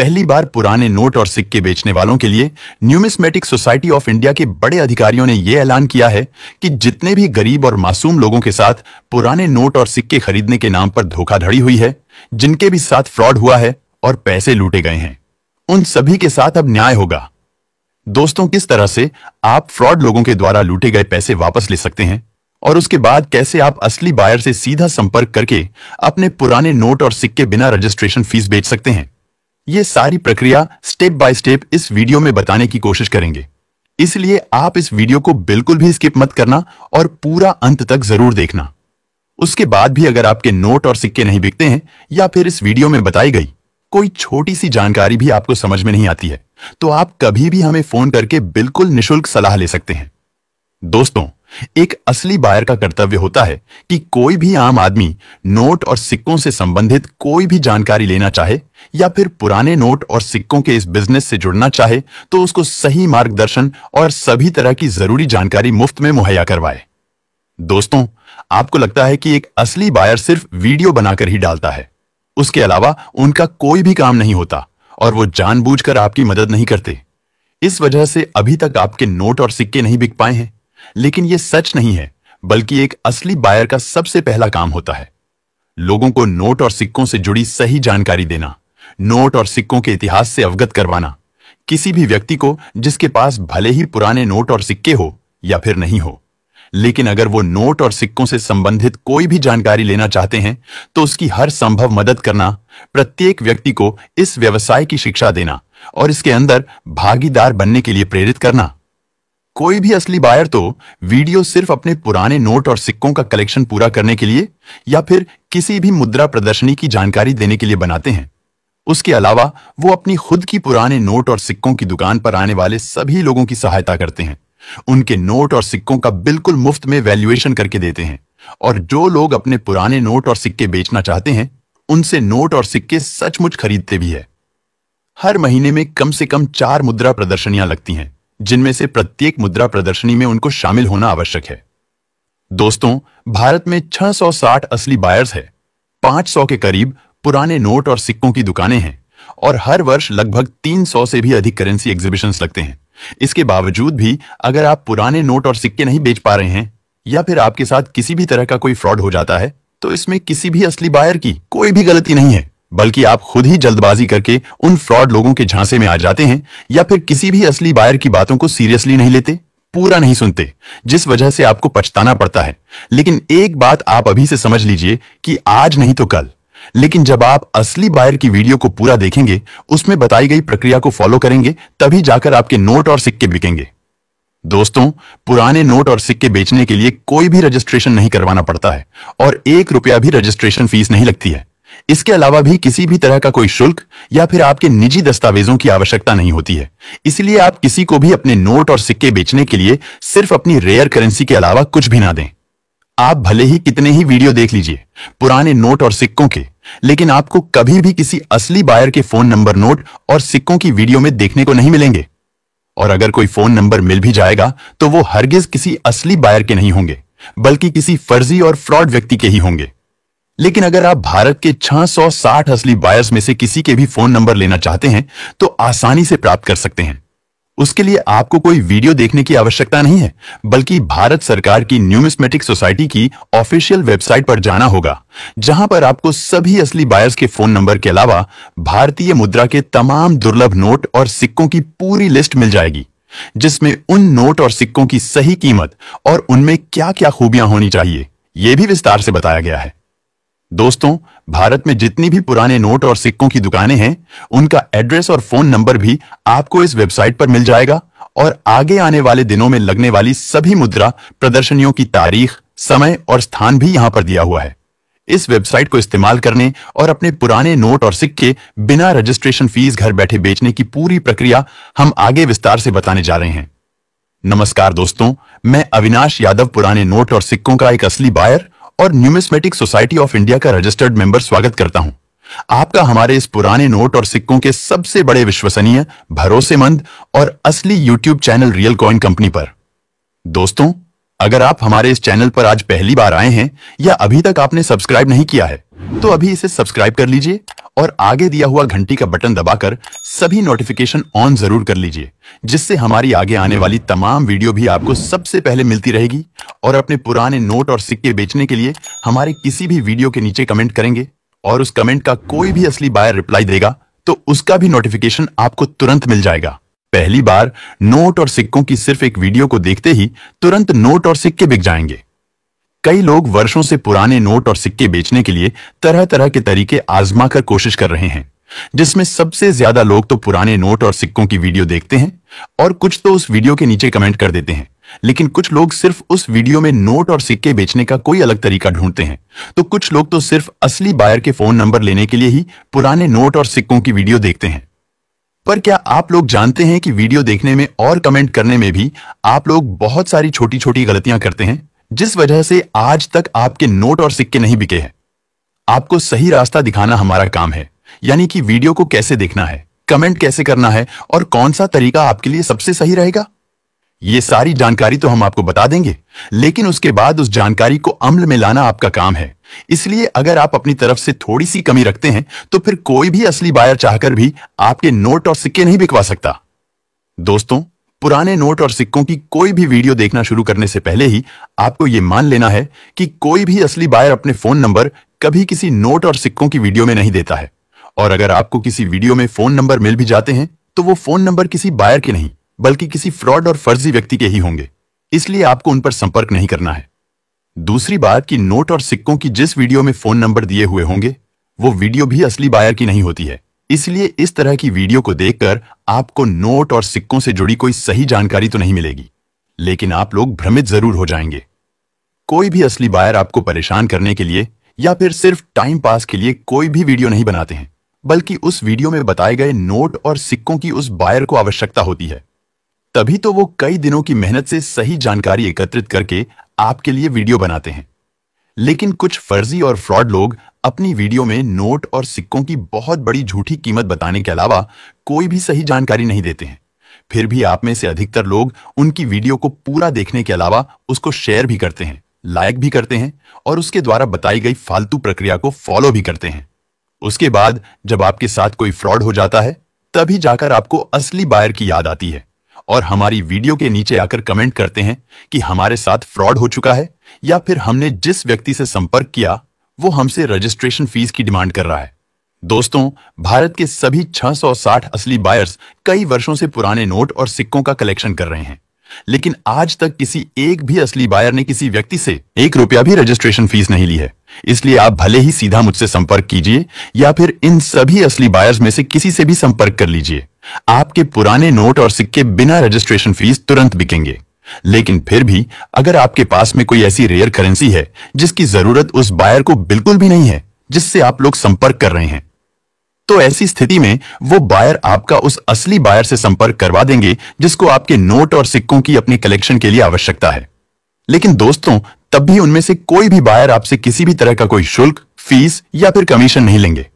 पहली बार पुराने नोट और सिक्के बेचने वालों के लिए न्यूमिस्मेटिक सोसाइटी ऑफ इंडिया के बड़े अधिकारियों ने यह ऐलान किया है कि जितने भी गरीब और मासूम लोगों के साथ पुराने नोट और सिक्के खरीदने के नाम पर धोखाधड़ी हुई है जिनके भी साथ फ्रॉड हुआ है और पैसे लूटे गए हैं उन सभी के साथ अब न्याय होगा दोस्तों किस तरह से आप फ्रॉड लोगों के द्वारा लूटे गए पैसे वापस ले सकते हैं और उसके बाद कैसे आप असली बायर से सीधा संपर्क करके अपने पुराने नोट और सिक्के बिना रजिस्ट्रेशन फीस बेच सकते हैं ये सारी प्रक्रिया स्टेप बाय स्टेप इस वीडियो में बताने की कोशिश करेंगे इसलिए आप इस वीडियो को बिल्कुल भी स्किप मत करना और पूरा अंत तक जरूर देखना उसके बाद भी अगर आपके नोट और सिक्के नहीं बिकते हैं या फिर इस वीडियो में बताई गई कोई छोटी सी जानकारी भी आपको समझ में नहीं आती है तो आप कभी भी हमें फोन करके बिल्कुल निशुल्क सलाह ले सकते हैं दोस्तों एक असली बायर का कर्तव्य होता है कि कोई भी आम आदमी नोट और सिक्कों से संबंधित कोई भी जानकारी लेना चाहे या फिर पुराने नोट और सिक्कों के इस बिजनेस से जुड़ना चाहे तो उसको सही मार्गदर्शन और सभी तरह की जरूरी जानकारी मुफ्त में मुहैया करवाए दोस्तों आपको लगता है कि एक असली बायर सिर्फ वीडियो बनाकर ही डालता है उसके अलावा उनका कोई भी काम नहीं होता और वो जानबूझकर आपकी मदद नहीं करते इस वजह से अभी तक आपके नोट और सिक्के नहीं बिक पाए हैं लेकिन यह सच नहीं है बल्कि एक असली बायर का सबसे पहला काम होता है लोगों को नोट और सिक्कों से जुड़ी सही जानकारी देना नोट और सिक्कों के इतिहास से अवगत करवाना किसी भी व्यक्ति को जिसके पास भले ही पुराने नोट और सिक्के हो या फिर नहीं हो लेकिन अगर वो नोट और सिक्कों से संबंधित कोई भी जानकारी लेना चाहते हैं तो उसकी हर संभव मदद करना प्रत्येक व्यक्ति को इस व्यवसाय की शिक्षा देना और इसके अंदर भागीदार बनने के लिए प्रेरित करना कोई भी असली बायर तो वीडियो सिर्फ अपने पुराने नोट और सिक्कों का कलेक्शन पूरा करने के लिए या फिर किसी भी मुद्रा प्रदर्शनी की जानकारी देने के लिए बनाते हैं उसके अलावा वो अपनी खुद की पुराने नोट और सिक्कों की दुकान पर आने वाले सभी लोगों की सहायता करते हैं उनके नोट और सिक्कों का बिल्कुल मुफ्त में वैल्यूएशन करके देते हैं और जो लोग अपने पुराने नोट और सिक्के बेचना चाहते हैं उनसे नोट और सिक्के सचमुच खरीदते भी है हर महीने में कम से कम चार मुद्रा प्रदर्शनियां लगती हैं जिनमें से प्रत्येक मुद्रा प्रदर्शनी में उनको शामिल होना आवश्यक है दोस्तों भारत में 660 असली बायर्स है 500 के करीब पुराने नोट और सिक्कों की दुकानें हैं और हर वर्ष लगभग 300 से भी अधिक करेंसी एग्जीबिशंस लगते हैं इसके बावजूद भी अगर आप पुराने नोट और सिक्के नहीं बेच पा रहे हैं या फिर आपके साथ किसी भी तरह का कोई फ्रॉड हो जाता है तो इसमें किसी भी असली बायर की कोई भी गलती नहीं है बल्कि आप खुद ही जल्दबाजी करके उन फ्रॉड लोगों के झांसे में आ जाते हैं या फिर किसी भी असली बायर की बातों को सीरियसली नहीं लेते पूरा नहीं सुनते जिस वजह से आपको पछताना पड़ता है लेकिन एक बात आप अभी से समझ लीजिए कि आज नहीं तो कल लेकिन जब आप असली बायर की वीडियो को पूरा देखेंगे उसमें बताई गई प्रक्रिया को फॉलो करेंगे तभी जाकर आपके नोट और सिक्के बिकेंगे दोस्तों पुराने नोट और सिक्के बेचने के लिए कोई भी रजिस्ट्रेशन नहीं करवाना पड़ता है और एक रुपया भी रजिस्ट्रेशन फीस नहीं लगती है इसके अलावा भी किसी भी तरह का कोई शुल्क या फिर आपके निजी दस्तावेजों की आवश्यकता नहीं होती है इसलिए आप किसी को भी अपने नोट और सिक्के बेचने के लिए सिर्फ अपनी रेयर करेंसी के अलावा कुछ भी ना दें आप भले ही कितने ही वीडियो देख लीजिए पुराने नोट और सिक्कों के लेकिन आपको कभी भी किसी असली बायर के फोन नंबर नोट और सिक्कों की वीडियो में देखने को नहीं मिलेंगे और अगर कोई फोन नंबर मिल भी जाएगा तो वो हरगिज किसी असली बायर के नहीं होंगे बल्कि किसी फर्जी और फ्रॉड व्यक्ति के ही होंगे लेकिन अगर आप भारत के 660 असली बायर्स में से किसी के भी फोन नंबर लेना चाहते हैं तो आसानी से प्राप्त कर सकते हैं उसके लिए आपको कोई वीडियो देखने की आवश्यकता नहीं है बल्कि भारत सरकार की न्यूमिस्मेटिक सोसाइटी की ऑफिशियल वेबसाइट पर जाना होगा जहां पर आपको सभी असली बायर्स के फोन नंबर के अलावा भारतीय मुद्रा के तमाम दुर्लभ नोट और सिक्कों की पूरी लिस्ट मिल जाएगी जिसमें उन नोट और सिक्कों की सही कीमत और उनमें क्या क्या खूबियां होनी चाहिए यह भी विस्तार से बताया गया है दोस्तों भारत में जितनी भी पुराने नोट और सिक्कों की दुकानें हैं उनका एड्रेस और फोन नंबर भी आपको इस वेबसाइट पर मिल जाएगा और आगे आने वाले दिनों में लगने वाली सभी मुद्रा प्रदर्शनियों की तारीख समय और स्थान भी यहां पर दिया हुआ है इस वेबसाइट को इस्तेमाल करने और अपने पुराने नोट और सिक्के बिना रजिस्ट्रेशन फीस घर बैठे बेचने की पूरी प्रक्रिया हम आगे विस्तार से बताने जा रहे हैं नमस्कार दोस्तों मैं अविनाश यादव पुराने नोट और सिक्कों का एक असली बायर और न्यूमिस्मेटिक सोसाइटी ऑफ इंडिया का रजिस्टर्ड मेंबर स्वागत करता हूं आपका हमारे इस पुराने नोट और सिक्कों के सबसे बड़े विश्वसनीय भरोसेमंद और असली YouTube channel real coin company पर दोस्तों अगर आप हमारे इस चैनल पर आज पहली बार आए हैं या अभी तक आपने सब्सक्राइब नहीं किया है तो अभी इसे सब्सक्राइब कर लीजिए और आगे दिया हुआ घंटी का बटन दबाकर सभी नोटिफिकेशन ऑन जरूर कर लीजिए जिससे हमारी आगे आने वाली तमाम वीडियो भी आपको सबसे पहले मिलती रहेगी और अपने पुराने नोट और सिक्के बेचने के लिए हमारे किसी भी वीडियो के नीचे कमेंट करेंगे और उस कमेंट का कोई भी असली बायर रिप्लाई देगा तो उसका भी नोटिफिकेशन आपको तुरंत मिल जाएगा पहली बार नोट और सिक्कों की सिर्फ एक वीडियो को देखते ही तुरंत नोट और सिक्के बिक जाएंगे कई लोग वर्षों से पुराने नोट और सिक्के बेचने के लिए तरह तरह के तरीके आजमा कर कोशिश कर रहे हैं जिसमें सबसे ज्यादा लोग तो पुराने नोट और सिक्कों की वीडियो देखते हैं और कुछ तो उस वीडियो के नीचे कमेंट कर देते हैं लेकिन कुछ लोग सिर्फ उस वीडियो में नोट और सिक्के बेचने का कोई अलग तरीका ढूंढते हैं तो कुछ लोग तो सिर्फ असली बायर के फोन नंबर लेने के लिए ही पुराने नोट और सिक्कों की वीडियो देखते हैं पर क्या आप लोग जानते हैं कि वीडियो देखने में और कमेंट करने में भी आप लोग बहुत सारी छोटी छोटी गलतियां करते हैं जिस वजह से आज तक आपके नोट और सिक्के नहीं बिके हैं आपको सही रास्ता दिखाना हमारा काम है यानी कि वीडियो को कैसे देखना है कमेंट कैसे करना है और कौन सा तरीका आपके लिए सबसे सही रहेगा ये सारी जानकारी तो हम आपको बता देंगे लेकिन उसके बाद उस जानकारी को अमल में लाना आपका काम है इसलिए अगर आप अपनी तरफ से थोड़ी सी कमी रखते हैं तो फिर कोई भी असली बायर चाहकर भी आपके नोट और सिक्के नहीं बिकवा सकता दोस्तों पुराने नोट और सिक्कों की कोई भी वीडियो देखना शुरू करने से पहले ही आपको ये मान लेना है कि कोई भी असली बायर अपने फोन नंबर कभी किसी नोट और सिक्कों की वीडियो में नहीं देता है और अगर आपको किसी वीडियो में फोन नंबर मिल भी जाते हैं तो वो फोन नंबर किसी बायर के नहीं बल्कि किसी फ्रॉड और फर्जी व्यक्ति के ही होंगे इसलिए आपको उन पर संपर्क नहीं करना है दूसरी बात कि नोट और सिक्कों की जिस वीडियो में फोन नंबर दिए हुए होंगे वो वीडियो भी असली बायर की नहीं होती है इसलिए इस तरह की वीडियो को देखकर आपको नोट और सिक्कों से जुड़ी कोई सही जानकारी तो नहीं मिलेगी लेकिन आप लोग भ्रमित जरूर हो जाएंगे कोई भी असली बायर आपको परेशान करने के लिए या फिर सिर्फ टाइम पास के लिए कोई भी वीडियो नहीं बनाते हैं बल्कि उस वीडियो में बताए गए नोट और सिक्कों की उस बायर को आवश्यकता होती है तभी तो वो कई दिनों की मेहनत से सही जानकारी एकत्रित करके आपके लिए वीडियो बनाते हैं लेकिन कुछ फर्जी और फ्रॉड लोग अपनी वीडियो में नोट और सिक्कों की बहुत बड़ी झूठी कीमत बताने के अलावा कोई भी सही जानकारी नहीं देते हैं फिर भी आप में से अधिकतर लोग उनकी वीडियो को पूरा देखने के अलावा उसको शेयर भी करते हैं लाइक भी करते हैं और उसके द्वारा बताई गई फालतू प्रक्रिया को फॉलो भी करते हैं उसके बाद जब आपके साथ कोई फ्रॉड हो जाता है तभी जाकर आपको असली बायर की याद आती है और हमारी वीडियो के नीचे आकर कमेंट करते हैं कि हमारे साथ फ्रॉड हो चुका है या फिर हमने जिस व्यक्ति से संपर्क किया वो हमसे रजिस्ट्रेशन फीस की डिमांड कर रहा है दोस्तों भारत के सभी 660 असली बायर्स कई वर्षों से पुराने नोट और सिक्कों का कलेक्शन कर रहे हैं लेकिन आज तक किसी एक भी असली बायर ने किसी व्यक्ति से एक रुपया भी रजिस्ट्रेशन फीस नहीं ली है इसलिए आप भले ही सीधा मुझसे संपर्क कीजिए या फिर इन सभी असली बायर्स में से किसी से भी संपर्क कर लीजिए आपके पुराने नोट और सिक्के बिना रजिस्ट्रेशन फीस तुरंत बिकेंगे लेकिन फिर भी अगर आपके पास में कोई ऐसी रेयर करेंसी है जिसकी जरूरत उस बायर को बिल्कुल भी नहीं है जिससे आप लोग संपर्क कर रहे हैं तो ऐसी स्थिति में वो बायर आपका उस असली बायर से संपर्क करवा देंगे जिसको आपके नोट और सिक्कों की अपनी कलेक्शन के लिए आवश्यकता है लेकिन दोस्तों तब भी उनमें से कोई भी बायर आपसे किसी भी तरह का कोई शुल्क फीस या फिर कमीशन नहीं लेंगे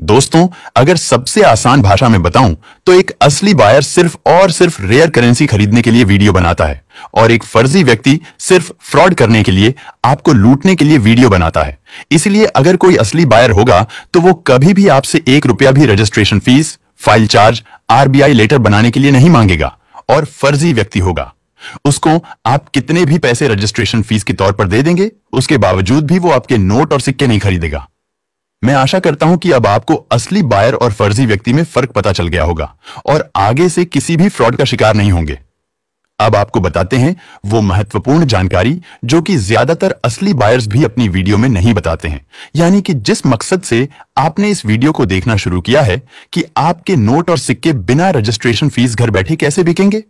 दोस्तों अगर सबसे आसान भाषा में बताऊं तो एक असली बायर सिर्फ और सिर्फ रेयर करेंसी खरीदने के लिए वीडियो बनाता है और एक फर्जी व्यक्ति सिर्फ फ्रॉड करने के लिए आपको लूटने के लिए वीडियो बनाता है इसलिए अगर कोई असली बायर होगा तो वो कभी भी आपसे एक रुपया भी registration fees file charge RBI letter बनाने के लिए नहीं मांगेगा और फर्जी व्यक्ति होगा उसको आप कितने भी पैसे रजिस्ट्रेशन फीस के तौर पर दे देंगे उसके बावजूद भी वो आपके नोट और सिक्के नहीं खरीदेगा मैं आशा करता हूं कि अब आपको असली बायर और फर्जी व्यक्ति में फर्क पता चल गया होगा और आगे से किसी भी फ्रॉड का शिकार नहीं होंगे अब आपको बताते हैं वो महत्वपूर्ण जानकारी जो कि ज्यादातर असली बायर्स भी अपनी वीडियो में नहीं बताते हैं यानी कि जिस मकसद से आपने इस वीडियो को देखना शुरू किया है कि आपके नोट और सिक्के बिना रजिस्ट्रेशन फीस घर बैठे कैसे बिकेंगे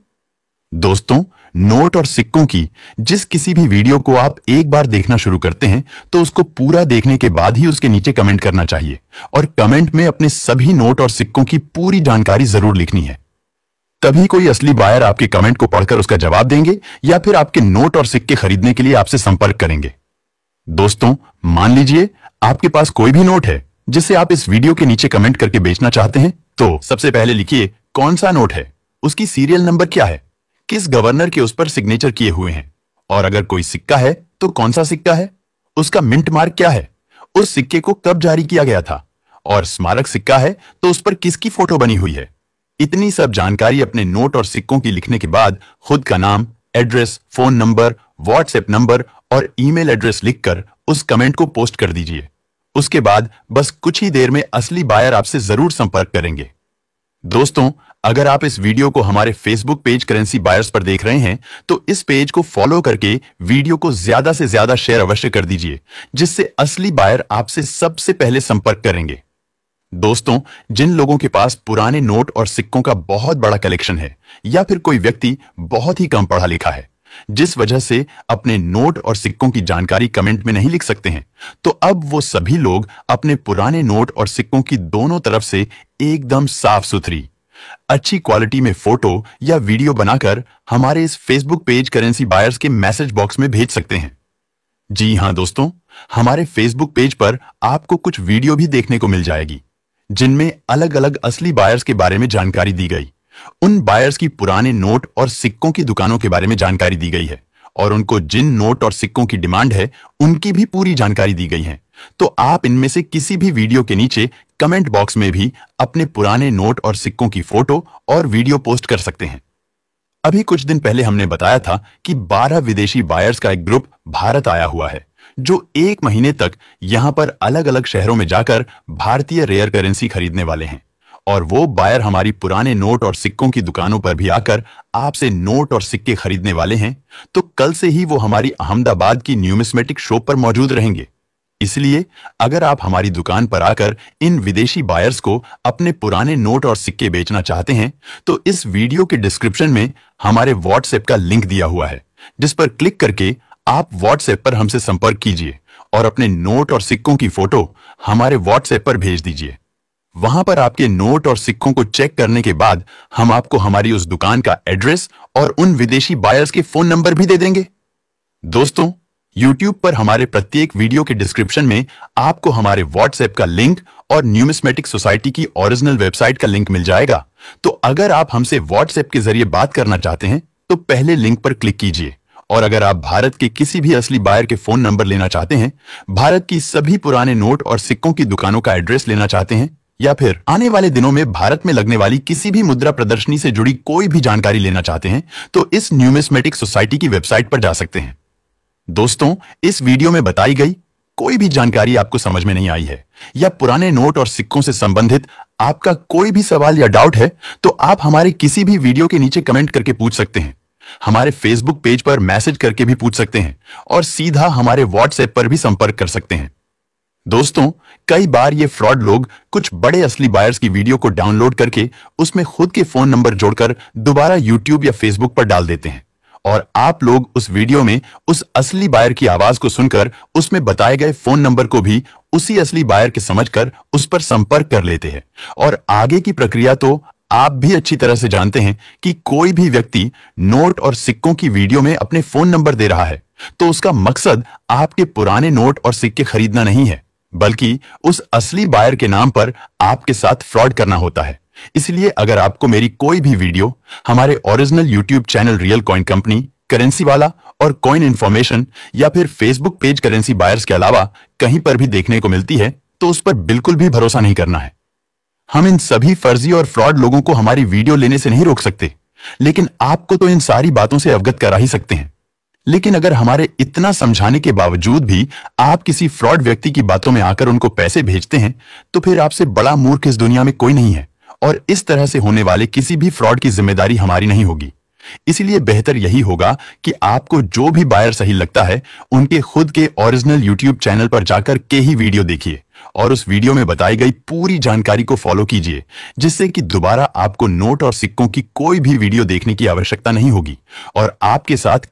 दोस्तों नोट और सिक्कों की जिस किसी भी वीडियो को आप एक बार देखना शुरू करते हैं तो उसको पूरा देखने के बाद ही उसके नीचे कमेंट करना चाहिए और कमेंट में अपने सभी नोट और सिक्कों की पूरी जानकारी जरूर लिखनी है तभी कोई असली बायर आपके कमेंट को पढ़कर उसका जवाब देंगे या फिर आपके नोट और सिक्के खरीदने के लिए आपसे संपर्क करेंगे दोस्तों मान लीजिए आपके पास कोई भी नोट है जिसे आप इस वीडियो के नीचे कमेंट करके बेचना चाहते हैं तो सबसे पहले लिखिए कौन सा नोट है उसकी सीरियल नंबर क्या है किस गवर्नर के उस पर सिग्नेचर किए हुए हैं और अगर कोई सिक्का है तो कौन सा सिक्का है उसका मिंट मार्क क्या है उस सिक्के को कब जारी किया गया था और स्मारक सिक्का है तो उस पर किसकी फोटो बनी हुई है इतनी सब जानकारी अपने नोट और सिक्कों की लिखने के बाद खुद का नाम address phone number WhatsApp number और ईमेल एड्रेस लिखकर उस कमेंट को पोस्ट कर दीजिए उसके बाद बस कुछ ही देर में असली बायर आपसे जरूर संपर्क करेंगे दोस्तों अगर आप इस वीडियो को हमारे फेसबुक पेज करेंसी बायर्स पर देख रहे हैं तो इस पेज को फॉलो करके वीडियो को ज्यादा से ज्यादा शेयर अवश्य कर दीजिए जिससे असली बायर आपसे सबसे पहले संपर्क करेंगे दोस्तों जिन लोगों के पास पुराने नोट और सिक्कों का बहुत बड़ा कलेक्शन है या फिर कोई व्यक्ति बहुत ही कम पढ़ा लिखा है जिस वजह से अपने नोट और सिक्कों की जानकारी कमेंट में नहीं लिख सकते हैं तो अब वो सभी लोग अपने पुराने नोट और सिक्कों की दोनों तरफ से एकदम साफ सुथरी अच्छी क्वालिटी में फोटो या वीडियो बनाकर हमारे इस फेसबुक पेज करेंसी बायर्स के मैसेज बॉक्स में भेज सकते हैं जी हाँ दोस्तों हमारे फेसबुक पेज पर आपको कुछ वीडियो भी देखने को मिल जाएगी जिनमें अलग अलग असली बायर्स के बारे में जानकारी दी गई उन बायर्स की पुराने नोट और सिक्कों की दुकानों के बारे में जानकारी दी गई है और उनको जिन नोट और सिक्कों की डिमांड है उनकी भी पूरी जानकारी दी गई है तो आप इनमें से किसी भी वीडियो के नीचे कमेंट बॉक्स में भी अपने पुराने नोट और सिक्कों की फोटो और वीडियो पोस्ट कर सकते हैं अभी कुछ दिन पहले हमने बताया था कि 12 विदेशी बायर्स का एक ग्रुप भारत आया हुआ है जो एक महीने तक यहां पर अलग अलग शहरों में जाकर भारतीय रेयर करेंसी खरीदने वाले हैं और वो बायर हमारी पुराने नोट और सिक्कों की दुकानों पर भी आकर आपसे नोट और सिक्के खरीदने वाले हैं तो कल से ही वो हमारी अहमदाबाद की न्यूमिस्मेटिक शॉप पर मौजूद रहेंगे इसलिए अगर आप हमारी दुकान पर आकर इन विदेशी बायर्स को अपने पुराने नोट और सिक्के बेचना चाहते हैं तो इस वीडियो के डिस्क्रिप्शन में हमारे व्हाट्सएप का लिंक दिया हुआ है जिस पर क्लिक करके आप व्हाट्सएप पर हमसे संपर्क कीजिए और अपने नोट और सिक्कों की फोटो हमारे व्हाट्सएप पर भेज दीजिए वहां पर आपके नोट और सिक्कों को चेक करने के बाद हम आपको हमारी उस दुकान का एड्रेस और उन विदेशी बायर्स के फोन नंबर भी दे देंगे दोस्तों YouTube पर हमारे प्रत्येक वीडियो के डिस्क्रिप्शन में आपको हमारे व्हाट्सएप का लिंक और न्यूमिस्मेटिक सोसाइटी की ओरिजिनल वेबसाइट का लिंक मिल जाएगा तो अगर आप हमसे व्हाट्सएप के जरिए बात करना चाहते हैं तो पहले लिंक पर क्लिक कीजिए और अगर आप भारत के किसी भी असली बायर के फोन नंबर लेना चाहते हैं भारत की सभी पुराने नोट और सिक्कों की दुकानों का एड्रेस लेना चाहते हैं या फिर आने वाले दिनों में भारत में लगने वाली किसी भी मुद्रा प्रदर्शनी से जुड़ी कोई भी जानकारी लेना चाहते हैं तो इस न्यूमिस्मेटिक सोसाइटी की वेबसाइट पर जा सकते हैं दोस्तों इस वीडियो में बताई गई कोई भी जानकारी आपको समझ में नहीं आई है या पुराने नोट और सिक्कों से संबंधित आपका कोई भी सवाल या डाउट है तो आप हमारे किसी भी वीडियो के नीचे कमेंट करके पूछ सकते हैं हमारे फेसबुक पेज पर मैसेज करके भी पूछ सकते हैं और सीधा हमारे व्हाट्सएप पर भी संपर्क कर सकते हैं दोस्तों कई बार ये फ्रॉड लोग कुछ बड़े असली बायर्स की वीडियो को डाउनलोड करके उसमें खुद के फोन नंबर जोड़कर दोबारा यूट्यूब या फेसबुक पर डाल देते हैं और आप लोग उस वीडियो में उस असली बायर की आवाज को सुनकर उसमें बताए गए फोन नंबर को भी उसी असली बायर के समझकर उस पर संपर्क कर लेते हैं और आगे की प्रक्रिया तो आप भी अच्छी तरह से जानते हैं कि कोई भी व्यक्ति नोट और सिक्कों की वीडियो में अपने फोन नंबर दे रहा है तो उसका मकसद आपके पुराने नोट और सिक्के खरीदना नहीं है बल्कि उस असली बायर के नाम पर आपके साथ फ्रॉड करना होता है इसलिए अगर आपको मेरी कोई भी वीडियो हमारे original YouTube channel real coin company currency वाला और कॉइन इन्फॉर्मेशन या फिर फेसबुक पेज करेंसी बायर्स के अलावा कहीं पर भी देखने को मिलती है तो उस पर बिल्कुल भी भरोसा नहीं करना है हम इन सभी फर्जी और फ्रॉड लोगों को हमारी वीडियो लेने से नहीं रोक सकते लेकिन आपको तो इन सारी बातों से अवगत करा ही सकते हैं लेकिन अगर हमारे इतना समझाने के बावजूद भी आप किसी फ्रॉड व्यक्ति की बातों में आकर उनको पैसे भेजते हैं तो फिर आपसे बड़ा मूर्ख इस दुनिया में कोई नहीं है और इस तरह से होने वाले किसी भी फ्रॉड की जिम्मेदारी हमारी नहीं होगी इसलिए बेहतर यही होगा कि आपको जो भी बायर सही लगता है उनके खुद के ओरिजिनल यूट्यूब चैनल पर जाकर के ही वीडियो देखिए और उस वीडियो में बताई गई पूरी जानकारी को फॉलो कीजिए जिससे कि दोबारा आपको नोट और सिक्कों की कोई भी वीडियो देखने की आवश्यकता नहीं होगी और आपके साथ